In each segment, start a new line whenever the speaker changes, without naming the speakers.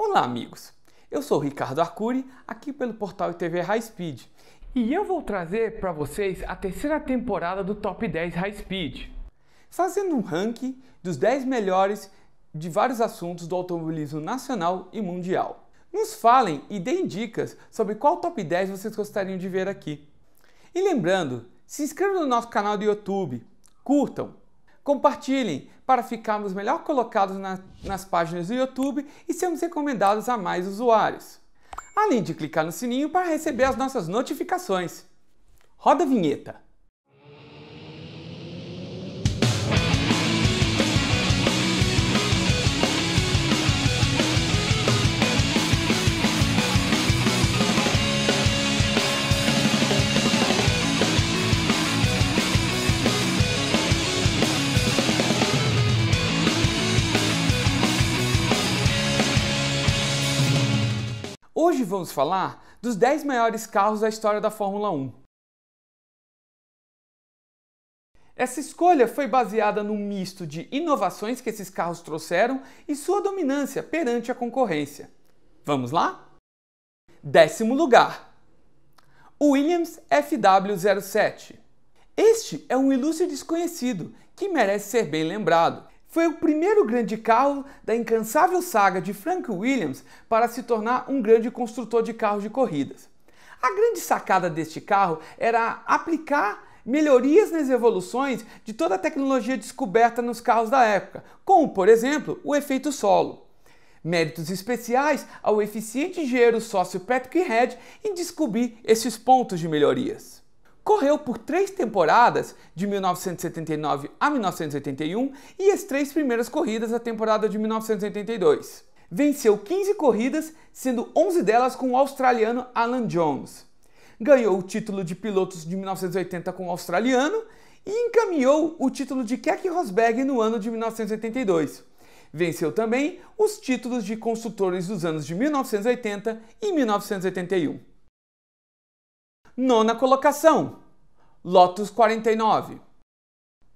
Olá, amigos! Eu sou Ricardo Arcuri, aqui pelo portal ITV High Speed, e eu vou trazer para vocês a terceira temporada do Top 10 High Speed. Fazendo um ranking dos 10 melhores de vários assuntos do automobilismo nacional e mundial. Nos falem e deem dicas sobre qual top 10 vocês gostariam de ver aqui. E lembrando, se inscrevam no nosso canal do YouTube, curtam, Compartilhem para ficarmos melhor colocados na, nas páginas do YouTube e sermos recomendados a mais usuários. Além de clicar no sininho para receber as nossas notificações. Roda a vinheta! Hoje vamos falar dos 10 maiores carros da história da Fórmula 1. Essa escolha foi baseada num misto de inovações que esses carros trouxeram e sua dominância perante a concorrência. Vamos lá? Décimo lugar: Williams FW07. Este é um ilustre desconhecido que merece ser bem lembrado. Foi o primeiro grande carro da incansável saga de Frank Williams para se tornar um grande construtor de carros de corridas. A grande sacada deste carro era aplicar melhorias nas evoluções de toda a tecnologia descoberta nos carros da época, como, por exemplo, o efeito solo. Méritos especiais ao eficiente engenheiro sócio Patrick Head em descobrir esses pontos de melhorias correu por três temporadas, de 1979 a 1981, e as três primeiras corridas da temporada de 1982. Venceu 15 corridas, sendo 11 delas com o australiano Alan Jones. Ganhou o título de pilotos de 1980 com o australiano e encaminhou o título de Keck Rosberg no ano de 1982. Venceu também os títulos de construtores dos anos de 1980 e 1981. Nona colocação: Lotus 49.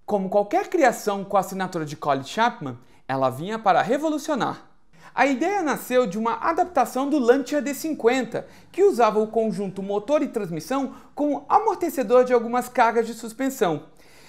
Como qualquer criação com a assinatura de Colin Chapman, ela vinha para revolucionar. A ideia nasceu de uma adaptação do Lancia D50, que usava o conjunto motor e transmissão como amortecedor de algumas cargas de suspensão.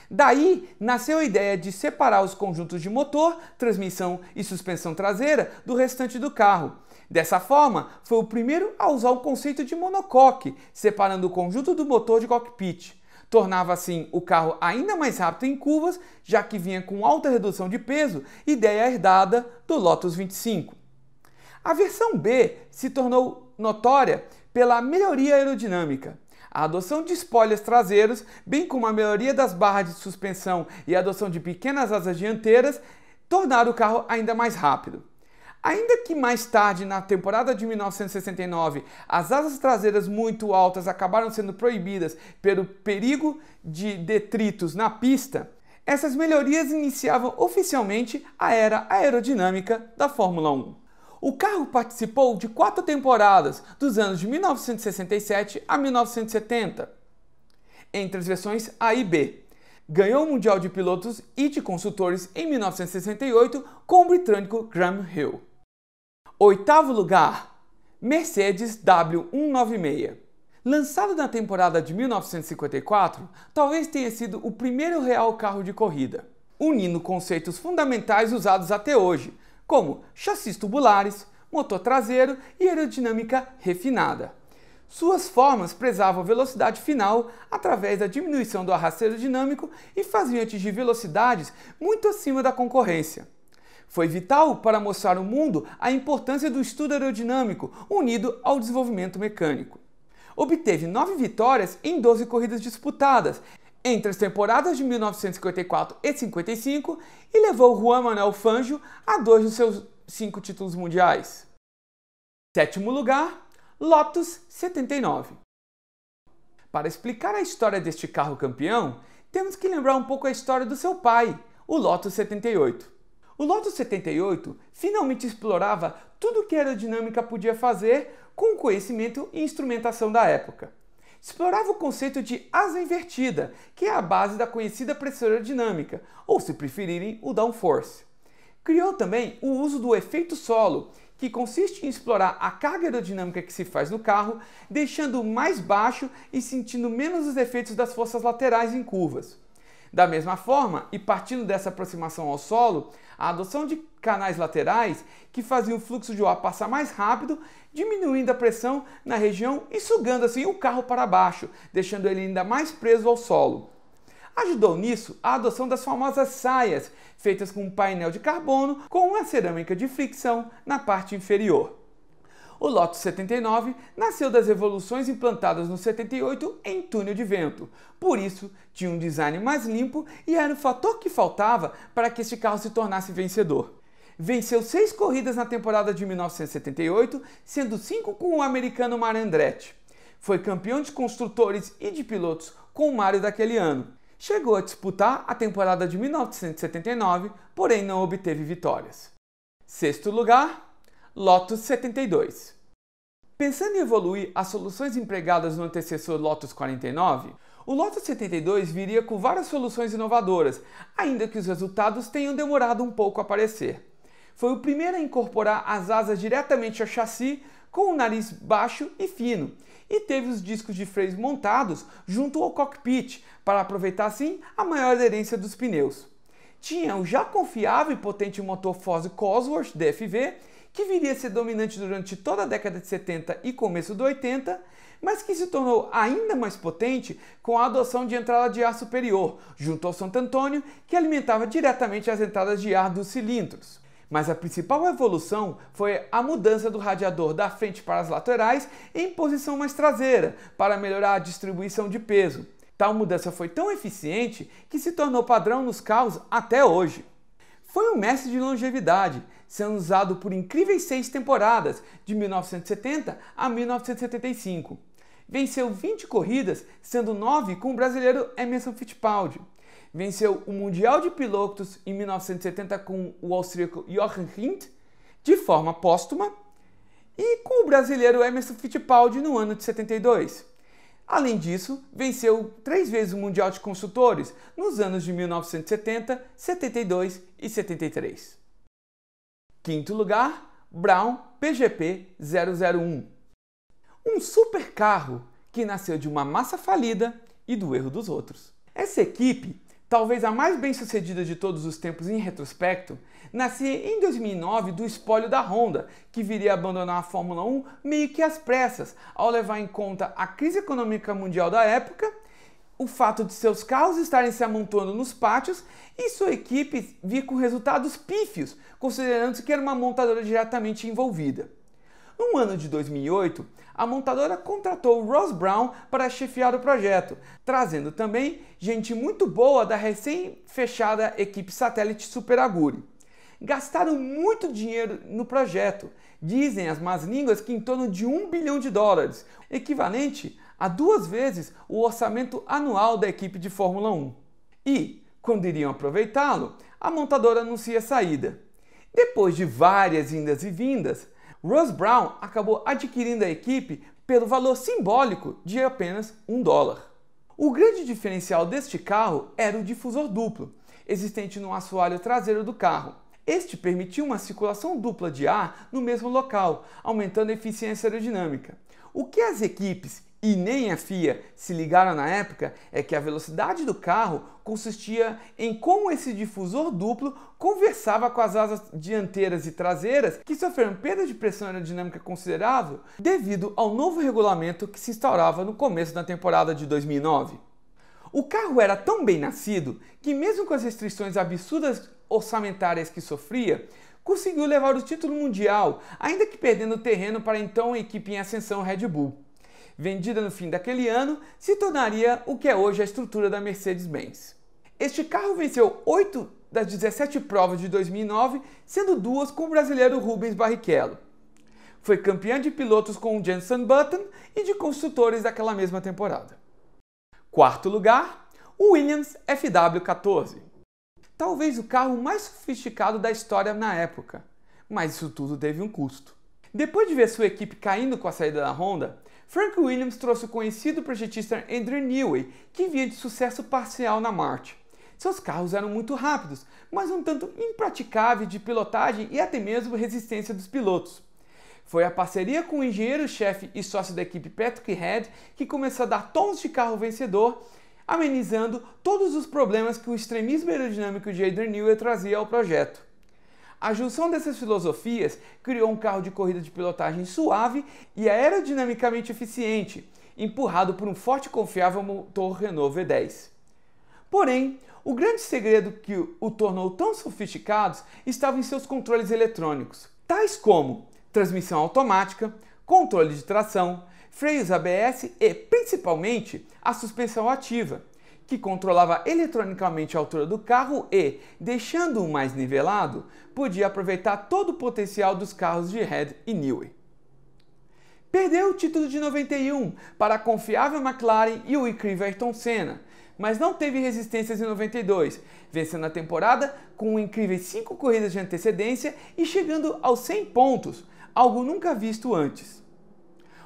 Daí nasceu a ideia de separar os conjuntos de motor, transmissão e suspensão traseira do restante do carro, Dessa forma, foi o primeiro a usar o conceito de monocoque, separando o conjunto do motor de cockpit. Tornava assim o carro ainda mais rápido em curvas, já que vinha com alta redução de peso, ideia herdada do Lotus 25. A versão B se tornou notória pela melhoria aerodinâmica. A adoção de spoilers traseiros, bem como a melhoria das barras de suspensão e a adoção de pequenas asas dianteiras, tornaram o carro ainda mais rápido. Ainda que mais tarde, na temporada de 1969, as asas traseiras muito altas acabaram sendo proibidas pelo perigo de detritos na pista, essas melhorias iniciavam oficialmente a era aerodinâmica da Fórmula 1. O carro participou de quatro temporadas, dos anos de 1967 a 1970, entre as versões A e B. Ganhou o Mundial de Pilotos e de Consultores em 1968 com o britânico Graham Hill. Oitavo lugar, Mercedes W196. Lançado na temporada de 1954, talvez tenha sido o primeiro real carro de corrida, unindo conceitos fundamentais usados até hoje, como chassis tubulares, motor traseiro e aerodinâmica refinada. Suas formas prezavam velocidade final através da diminuição do arrasto aerodinâmico e faziam atingir velocidades muito acima da concorrência. Foi vital para mostrar ao mundo a importância do estudo aerodinâmico unido ao desenvolvimento mecânico. Obteve nove vitórias em 12 corridas disputadas entre as temporadas de 1954 e 55 e levou Juan Manuel Fangio a dois dos seus cinco títulos mundiais. Sétimo lugar, Lotus 79. Para explicar a história deste carro campeão, temos que lembrar um pouco a história do seu pai, o Lotus 78. O Lotus 78 finalmente explorava tudo que a aerodinâmica podia fazer com o conhecimento e instrumentação da época. Explorava o conceito de asa invertida, que é a base da conhecida pressão aerodinâmica, ou se preferirem, o downforce. Criou também o uso do efeito solo, que consiste em explorar a carga aerodinâmica que se faz no carro, deixando mais baixo e sentindo menos os efeitos das forças laterais em curvas. Da mesma forma, e partindo dessa aproximação ao solo, a adoção de canais laterais que faziam o fluxo de ar passar mais rápido, diminuindo a pressão na região e sugando assim o carro para baixo, deixando ele ainda mais preso ao solo. Ajudou nisso a adoção das famosas saias, feitas com um painel de carbono com uma cerâmica de fricção na parte inferior. O Lotus 79 nasceu das revoluções implantadas no 78 em túnel de vento. Por isso, tinha um design mais limpo e era o fator que faltava para que este carro se tornasse vencedor. Venceu seis corridas na temporada de 1978, sendo cinco com o americano Mario Andretti. Foi campeão de construtores e de pilotos com o Mario daquele ano. Chegou a disputar a temporada de 1979, porém não obteve vitórias. Sexto lugar, Lotus 72. Pensando em evoluir as soluções empregadas no antecessor Lotus 49, o Lotus 72 viria com várias soluções inovadoras, ainda que os resultados tenham demorado um pouco a aparecer. Foi o primeiro a incorporar as asas diretamente ao chassi, com o nariz baixo e fino, e teve os discos de freio montados junto ao cockpit para aproveitar assim a maior aderência dos pneus. Tinha o já confiável e potente motor Ford Cosworth DFV que viria a ser dominante durante toda a década de 70 e começo do 80, mas que se tornou ainda mais potente com a adoção de entrada de ar superior, junto ao Santo Antônio, que alimentava diretamente as entradas de ar dos cilindros. Mas a principal evolução foi a mudança do radiador da frente para as laterais em posição mais traseira, para melhorar a distribuição de peso. Tal mudança foi tão eficiente que se tornou padrão nos carros até hoje. Foi um mestre de longevidade, sendo usado por incríveis seis temporadas, de 1970 a 1975. Venceu 20 corridas, sendo nove com o brasileiro Emerson Fittipaldi. Venceu o Mundial de Pilotos em 1970 com o austríaco Jochen Rindt, de forma póstuma, e com o brasileiro Emerson Fittipaldi no ano de 72. Além disso, venceu três vezes o Mundial de Construtores nos anos de 1970, 72 e 73. Quinto lugar, Brown PGP 001. Um supercarro que nasceu de uma massa falida e do erro dos outros. Essa equipe, talvez a mais bem-sucedida de todos os tempos em retrospecto, nascia em 2009 do espólio da Honda, que viria a abandonar a Fórmula 1 meio que às pressas, ao levar em conta a crise econômica mundial da época o fato de seus carros estarem se amontoando nos pátios e sua equipe vir com resultados pífios, considerando-se que era uma montadora diretamente envolvida. No ano de 2008, a montadora contratou Ross Brown para chefiar o projeto, trazendo também gente muito boa da recém-fechada equipe satélite Superaguri. Gastaram muito dinheiro no projeto, dizem as más línguas que em torno de um bilhão de dólares, equivalente a duas vezes o orçamento anual da equipe de Fórmula 1. E, quando iriam aproveitá-lo, a montadora anuncia a saída. Depois de várias indas e vindas, Ross Brown acabou adquirindo a equipe pelo valor simbólico de apenas um dólar. O grande diferencial deste carro era o difusor duplo, existente no assoalho traseiro do carro. Este permitiu uma circulação dupla de ar no mesmo local, aumentando a eficiência aerodinâmica. O que as equipes e nem a FIA se ligaram na época é que a velocidade do carro consistia em como esse difusor duplo conversava com as asas dianteiras e traseiras que sofreram perda de pressão aerodinâmica considerável devido ao novo regulamento que se instaurava no começo da temporada de 2009. O carro era tão bem nascido que, mesmo com as restrições absurdas orçamentárias que sofria, conseguiu levar o título mundial, ainda que perdendo terreno para então a equipe em ascensão Red Bull vendida no fim daquele ano, se tornaria o que é hoje a estrutura da Mercedes-Benz. Este carro venceu 8 das 17 provas de 2009, sendo duas com o brasileiro Rubens Barrichello. Foi campeã de pilotos com o Jenson Button e de construtores daquela mesma temporada. Quarto lugar, o Williams FW14. Talvez o carro mais sofisticado da história na época, mas isso tudo teve um custo. Depois de ver sua equipe caindo com a saída da Honda, Frank Williams trouxe o conhecido projetista Andrew Newey, que vinha de sucesso parcial na Marte. Seus carros eram muito rápidos, mas um tanto impraticáveis de pilotagem e até mesmo resistência dos pilotos. Foi a parceria com o engenheiro-chefe e sócio da equipe Patrick Head que começou a dar tons de carro vencedor, amenizando todos os problemas que o extremismo aerodinâmico de Adrian Newey trazia ao projeto. A junção dessas filosofias criou um carro de corrida de pilotagem suave e aerodinamicamente eficiente, empurrado por um forte e confiável motor Renault V10. Porém, o grande segredo que o tornou tão sofisticado estava em seus controles eletrônicos, tais como transmissão automática, controle de tração, freios ABS e, principalmente, a suspensão ativa que controlava eletronicamente a altura do carro e, deixando-o mais nivelado, podia aproveitar todo o potencial dos carros de Red e Newey. Perdeu o título de 91 para a confiável McLaren e o incrível Ayrton Senna, mas não teve resistências em 92, vencendo a temporada com um incríveis 5 corridas de antecedência e chegando aos 100 pontos, algo nunca visto antes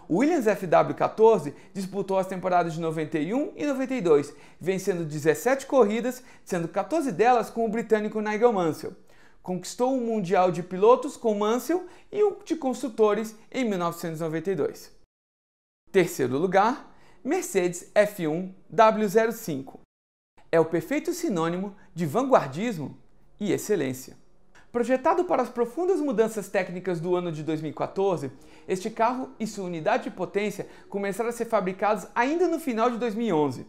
o Williams FW14 disputou as temporadas de 91 e 92, vencendo 17 corridas, sendo 14 delas com o britânico Nigel Mansell. Conquistou o um Mundial de Pilotos com Mansell e um de Construtores em 1992. Terceiro lugar, Mercedes F1 W05. É o perfeito sinônimo de vanguardismo e excelência. Projetado para as profundas mudanças técnicas do ano de 2014, este carro e sua unidade de potência começaram a ser fabricados ainda no final de 2011.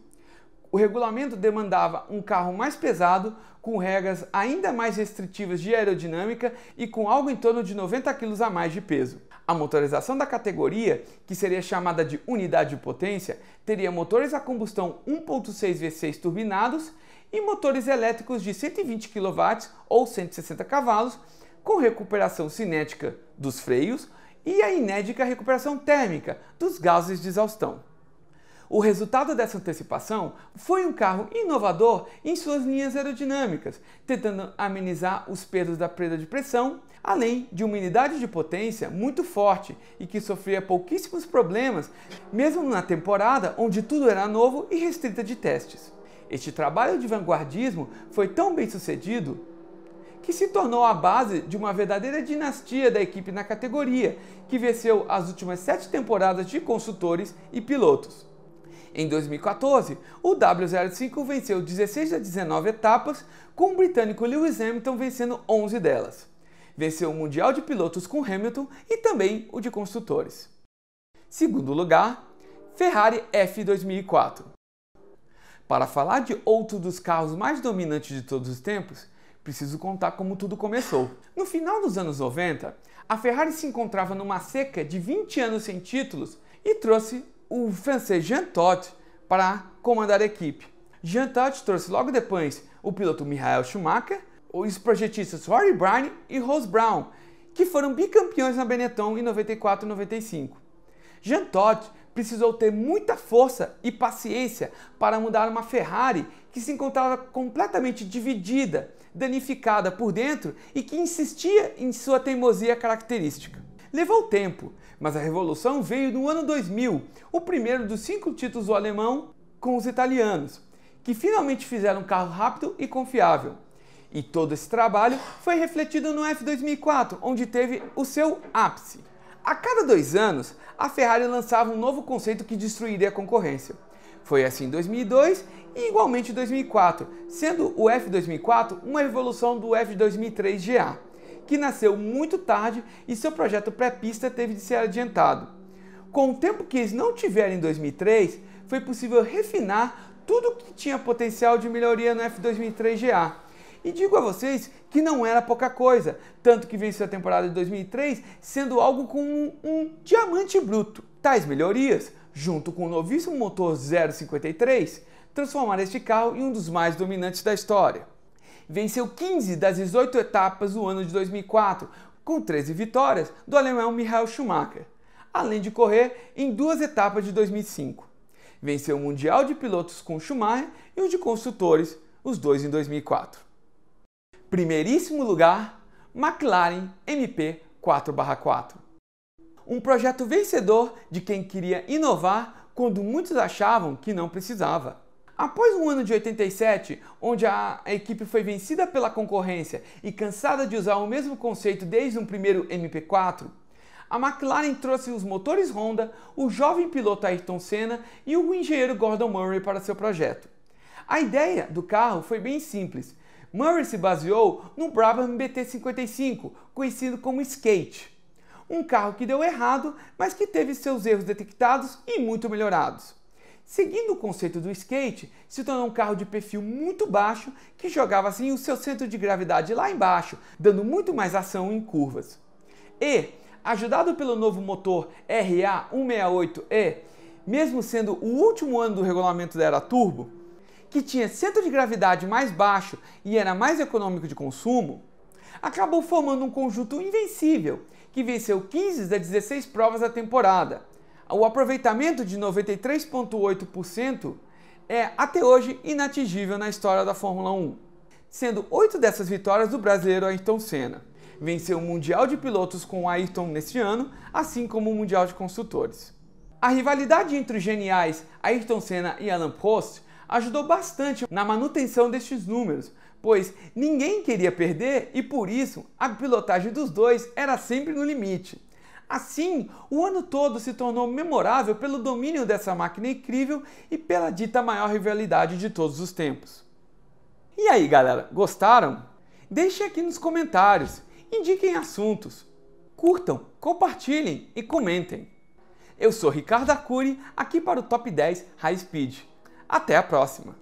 O regulamento demandava um carro mais pesado, com regras ainda mais restritivas de aerodinâmica e com algo em torno de 90 kg a mais de peso. A motorização da categoria, que seria chamada de unidade de potência, teria motores a combustão 1.6 V6 turbinados e motores elétricos de 120 kW ou 160 cavalos, com recuperação cinética dos freios e a inédita recuperação térmica dos gases de exaustão. O resultado dessa antecipação foi um carro inovador em suas linhas aerodinâmicas, tentando amenizar os pesos da perda de pressão, além de uma unidade de potência muito forte e que sofria pouquíssimos problemas, mesmo na temporada onde tudo era novo e restrita de testes. Este trabalho de vanguardismo foi tão bem sucedido que se tornou a base de uma verdadeira dinastia da equipe na categoria, que venceu as últimas sete temporadas de construtores e pilotos. Em 2014, o W05 venceu 16 a 19 etapas, com o britânico Lewis Hamilton vencendo 11 delas. Venceu o Mundial de Pilotos com Hamilton e também o de Construtores. Segundo lugar, Ferrari F2004. Para falar de outro dos carros mais dominantes de todos os tempos, preciso contar como tudo começou. No final dos anos 90, a Ferrari se encontrava numa seca de 20 anos sem títulos e trouxe o francês Jean Todt para comandar a equipe. Jean Todt trouxe logo depois o piloto Michael Schumacher, os projetistas Rory Bryan e Rose Brown, que foram bicampeões na Benetton em 94 e 95. Jean Todt precisou ter muita força e paciência para mudar uma Ferrari que se encontrava completamente dividida, danificada por dentro e que insistia em sua teimosia característica. Levou tempo, mas a revolução veio no ano 2000, o primeiro dos cinco títulos do alemão com os italianos, que finalmente fizeram um carro rápido e confiável. E todo esse trabalho foi refletido no F2004, onde teve o seu ápice. A cada dois anos, a Ferrari lançava um novo conceito que destruiria a concorrência. Foi assim em 2002 e igualmente em 2004, sendo o F2004 uma evolução do F2003 GA, que nasceu muito tarde e seu projeto pré-pista teve de ser adiantado. Com o tempo que eles não tiveram em 2003, foi possível refinar tudo o que tinha potencial de melhoria no F2003 GA e digo a vocês que não era pouca coisa, tanto que venceu a temporada de 2003 sendo algo com um, um diamante bruto. Tais melhorias, junto com o novíssimo motor 053, transformaram este carro em um dos mais dominantes da história. Venceu 15 das 18 etapas do ano de 2004, com 13 vitórias do alemão Michael Schumacher, além de correr em duas etapas de 2005. Venceu o Mundial de Pilotos com Schumacher e o de Construtores, os dois em 2004 primeiríssimo lugar, McLaren MP 4/4. Um projeto vencedor de quem queria inovar quando muitos achavam que não precisava. Após o um ano de 87, onde a equipe foi vencida pela concorrência e cansada de usar o mesmo conceito desde um primeiro MP4, a McLaren trouxe os motores Honda, o jovem piloto Ayrton Senna e o engenheiro Gordon Murray para seu projeto. A ideia do carro foi bem simples: Murray se baseou no Brabham BT55, conhecido como Skate. Um carro que deu errado, mas que teve seus erros detectados e muito melhorados. Seguindo o conceito do skate, se tornou um carro de perfil muito baixo que jogava assim o seu centro de gravidade lá embaixo, dando muito mais ação em curvas. E, ajudado pelo novo motor RA168E, mesmo sendo o último ano do regulamento da era turbo, que tinha centro de gravidade mais baixo e era mais econômico de consumo, acabou formando um conjunto invencível que venceu 15 das 16 provas da temporada. O aproveitamento de 93,8% é até hoje inatingível na história da Fórmula 1, sendo oito dessas vitórias do brasileiro Ayrton Senna. Venceu o Mundial de Pilotos com Ayrton neste ano, assim como o Mundial de Construtores. A rivalidade entre os geniais Ayrton Senna e Alan Prost ajudou bastante na manutenção destes números, pois ninguém queria perder e por isso a pilotagem dos dois era sempre no limite. Assim, o ano todo se tornou memorável pelo domínio dessa máquina incrível e pela dita maior rivalidade de todos os tempos. E aí, galera, gostaram? Deixem aqui nos comentários, indiquem assuntos, curtam, compartilhem e comentem. Eu sou Ricardo Acuri, aqui para o Top 10 High Speed. Até a próxima!